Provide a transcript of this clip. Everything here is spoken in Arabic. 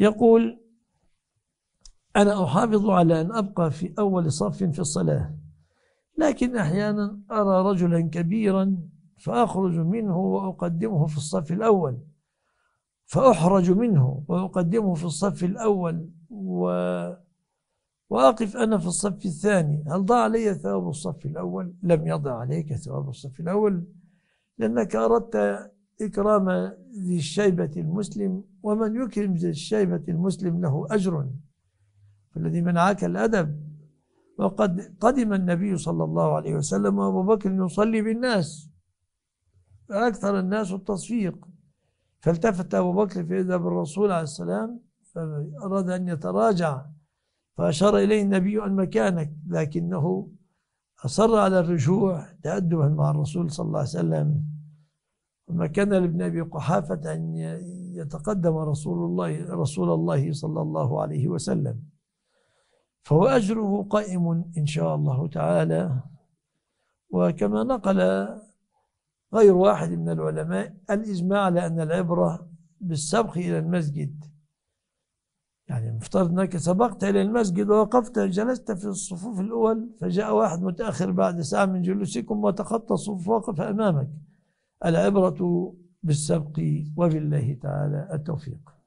يقول أنا أحافظ على أن أبقى في أول صف في الصلاة لكن أحيانا أرى رجلا كبيرا فأخرج منه وأقدمه في الصف الأول فأحرج منه وأقدمه في الصف الأول و... وأقف أنا في الصف الثاني هل ضاع علي ثواب الصف الأول؟ لم يضع عليك ثواب الصف الأول لأنك أردت إكرام ذي الشيبة المسلم ومن يكرم ذي الشيبة المسلم له أجر فالذي منعك الأدب وقد قدم النبي صلى الله عليه وسلم وأبو بكر يصلي بالناس فأكثر الناس التصفيق فالتفت أبو بكر فإذا بالرسول عليه السلام فأراد أن يتراجع فأشار إليه النبي عن مكانك لكنه أصر على الرجوع تأدبا مع الرسول صلى الله عليه وسلم لما كان لابن أبي قحافة أن يتقدم رسول الله رسول الله صلى الله عليه وسلم فهو أجره قائم إن شاء الله تعالى وكما نقل غير واحد من العلماء الإجماع على أن العبرة بالسبق إلى المسجد يعني مفترض أنك سبقت إلى المسجد ووقفت جلست في الصفوف الأول فجاء واحد متأخر بعد ساعة من جلوسكم وتخطى الصفوف وقف أمامك العبرة بالسبق وبالله تعالى التوفيق